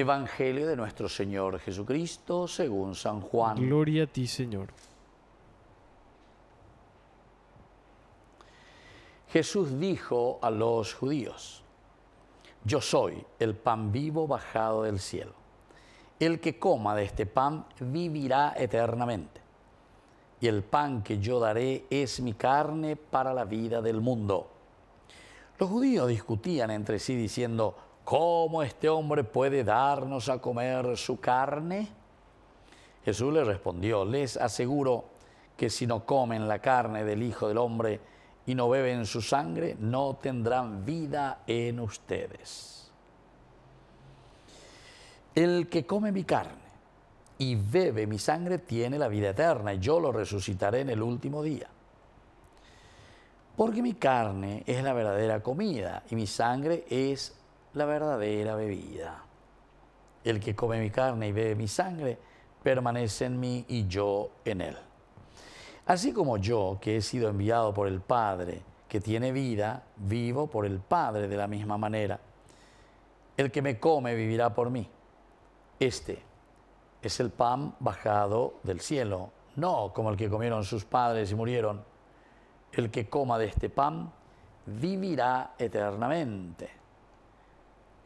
Evangelio de nuestro Señor Jesucristo según San Juan. Gloria a ti, Señor. Jesús dijo a los judíos, Yo soy el pan vivo bajado del cielo. El que coma de este pan vivirá eternamente. Y el pan que yo daré es mi carne para la vida del mundo. Los judíos discutían entre sí diciendo, ¿cómo este hombre puede darnos a comer su carne? Jesús le respondió, les aseguro que si no comen la carne del Hijo del Hombre y no beben su sangre, no tendrán vida en ustedes. El que come mi carne y bebe mi sangre tiene la vida eterna y yo lo resucitaré en el último día. Porque mi carne es la verdadera comida y mi sangre es la verdadera bebida. El que come mi carne y bebe mi sangre, permanece en mí y yo en él. Así como yo, que he sido enviado por el Padre, que tiene vida, vivo por el Padre de la misma manera. El que me come vivirá por mí. Este es el pan bajado del cielo, no como el que comieron sus padres y murieron. El que coma de este pan vivirá eternamente.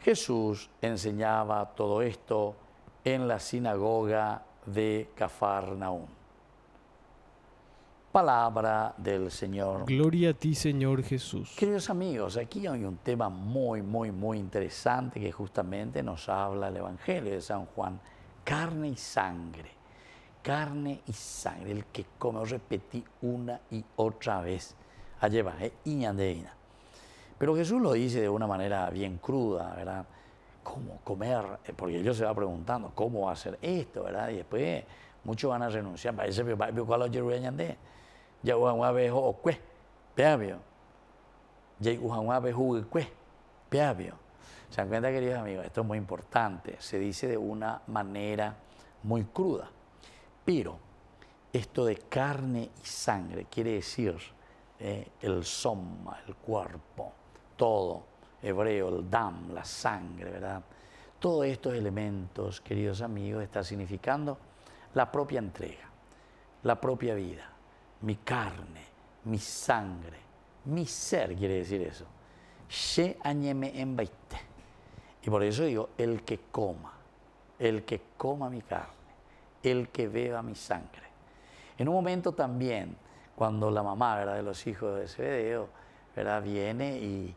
Jesús enseñaba todo esto en la sinagoga de Cafarnaúm. Palabra del Señor. Gloria a ti, Señor Jesús. Queridos amigos, aquí hay un tema muy, muy, muy interesante que justamente nos habla el Evangelio de San Juan. Carne y sangre. Carne y sangre. El que come, repetí una y otra vez. Allá va, ¿eh? Pero Jesús lo dice de una manera bien cruda, ¿verdad? ¿Cómo comer? Eh, porque ellos se van preguntando, ¿cómo hacer esto, verdad? Y después muchos van a renunciar. Parece que cuál Ya voy a o qué, peabio. Ya o Se dan cuenta, queridos amigos, esto es muy importante. Se dice de una manera muy cruda. Pero esto de carne y sangre quiere decir eh, el soma, el cuerpo todo, hebreo, el dam, la sangre, ¿verdad? Todos estos elementos, queridos amigos, está significando la propia entrega, la propia vida, mi carne, mi sangre, mi ser quiere decir eso. Y por eso digo, el que coma, el que coma mi carne, el que beba mi sangre. En un momento también, cuando la mamá ¿verdad? de los hijos de Zebedeo Viene y,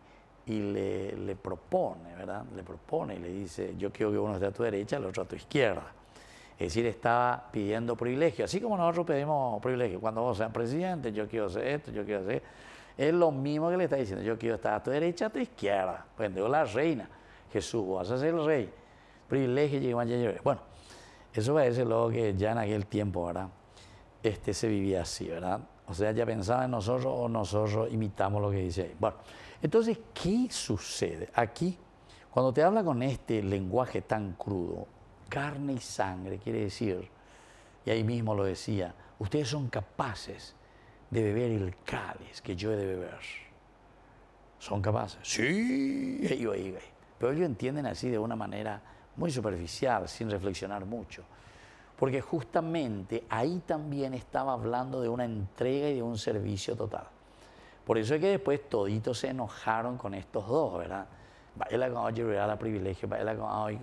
le, propone, ¿verdad? Le propone y le dice, yo quiero que uno esté a tu derecha, el otro a tu izquierda. Es decir, estaba pidiendo privilegio, así como nosotros pedimos privilegio. Cuando vos seas presidente, yo quiero hacer esto, yo quiero hacer... Es lo mismo que le está diciendo, yo quiero estar a tu derecha, a tu izquierda. Pues la reina, Jesús, vas a ser el rey. Privilegio, Bueno, eso parece luego que ya en aquel tiempo, ¿verdad? Este se vivía así, ¿verdad? O sea, ya pensaba en nosotros o nosotros imitamos lo que dice Bueno, entonces, ¿qué sucede? Aquí, cuando te habla con este lenguaje tan crudo, carne y sangre quiere decir, y ahí mismo lo decía, ustedes son capaces de beber el cáliz que yo he de beber. Son capaces. Sí, ellos. Pero ellos entienden así de una manera muy superficial, sin reflexionar mucho porque justamente ahí también estaba hablando de una entrega y de un servicio total. Por eso es que después toditos se enojaron con estos dos, ¿verdad? ha con privilegio, baela hoy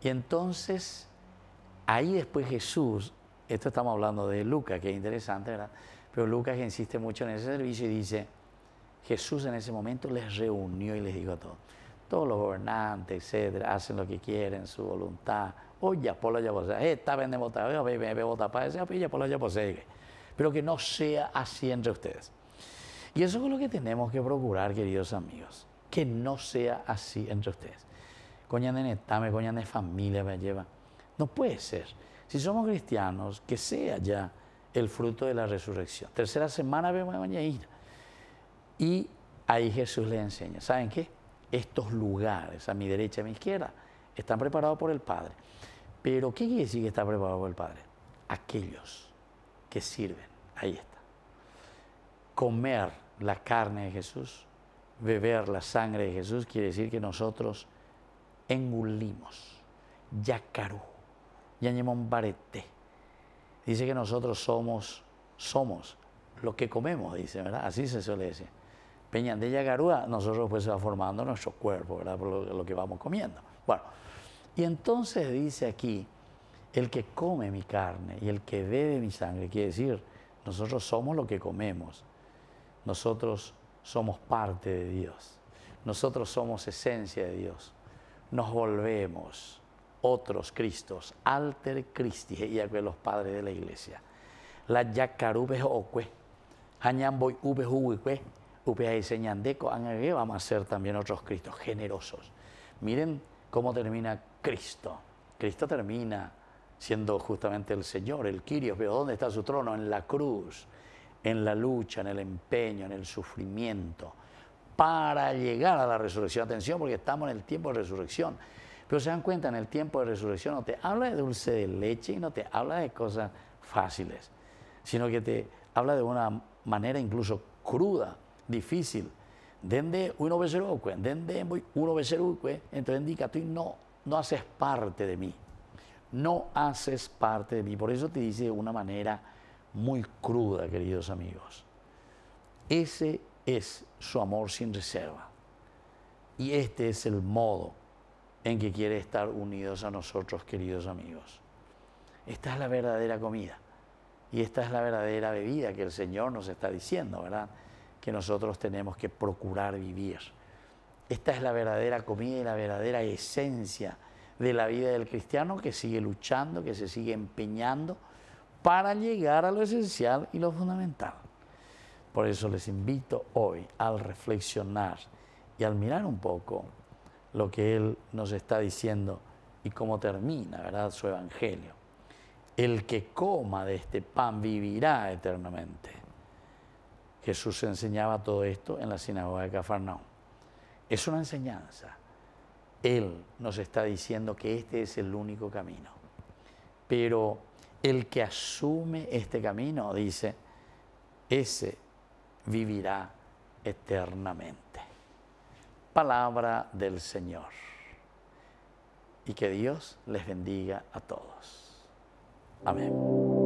Y entonces, ahí después Jesús, esto estamos hablando de Lucas, que es interesante, ¿verdad? Pero Lucas insiste mucho en ese servicio y dice, Jesús en ese momento les reunió y les dijo a todos, todos los gobernantes, etcétera, hacen lo que quieren, su voluntad. Oye, Apolo eh, esta para Pero que no sea así entre ustedes. Y eso es lo que tenemos que procurar, queridos amigos, que no sea así entre ustedes. Coña de netame, coña de familia me lleva. No puede ser. Si somos cristianos, que sea ya el fruto de la resurrección. Tercera semana vemos a ir. Y ahí Jesús le enseña. ¿Saben qué? estos lugares, a mi derecha y a mi izquierda, están preparados por el Padre. Pero ¿qué quiere decir que está preparado por el Padre? Aquellos que sirven, ahí está. Comer la carne de Jesús, beber la sangre de Jesús, quiere decir que nosotros engulimos, yacarú, yañemón barete. Dice que nosotros somos, somos lo que comemos, dice, ¿verdad? Así se suele decir de Garúa, nosotros pues se va formando nuestro cuerpo, ¿verdad? Por lo, que vamos comiendo. Bueno, y entonces dice aquí, el que come mi carne y el que bebe mi sangre, quiere decir, nosotros somos lo que comemos, nosotros somos parte de Dios, nosotros somos esencia de Dios, nos volvemos otros Cristos, alter Cristi ella que los padres de la iglesia. La yacarube o UPA y que vamos a ser también otros Cristos generosos. Miren cómo termina Cristo. Cristo termina siendo justamente el Señor, el Kyrios, pero ¿dónde está su trono? En la cruz, en la lucha, en el empeño, en el sufrimiento, para llegar a la resurrección. Atención, porque estamos en el tiempo de resurrección. Pero se dan cuenta, en el tiempo de resurrección no te habla de dulce de leche y no te habla de cosas fáciles, sino que te habla de una manera incluso cruda, difícil. Dende uno dende uno becerocue, entonces indica tú no, no haces parte de mí. No haces parte de mí. Por eso te dice de una manera muy cruda, queridos amigos. Ese es su amor sin reserva. Y este es el modo en que quiere estar unidos a nosotros, queridos amigos. Esta es la verdadera comida y esta es la verdadera bebida que el Señor nos está diciendo, ¿verdad? que nosotros tenemos que procurar vivir. Esta es la verdadera comida y la verdadera esencia de la vida del cristiano que sigue luchando, que se sigue empeñando para llegar a lo esencial y lo fundamental. Por eso les invito hoy al reflexionar y al mirar un poco lo que Él nos está diciendo y cómo termina, ¿verdad?, su evangelio. El que coma de este pan vivirá eternamente. Jesús enseñaba todo esto en la sinagoga de Cafarnaúm. Es una enseñanza. Él nos está diciendo que este es el único camino. Pero el que asume este camino, dice, ese vivirá eternamente. Palabra del Señor. Y que Dios les bendiga a todos. Amén.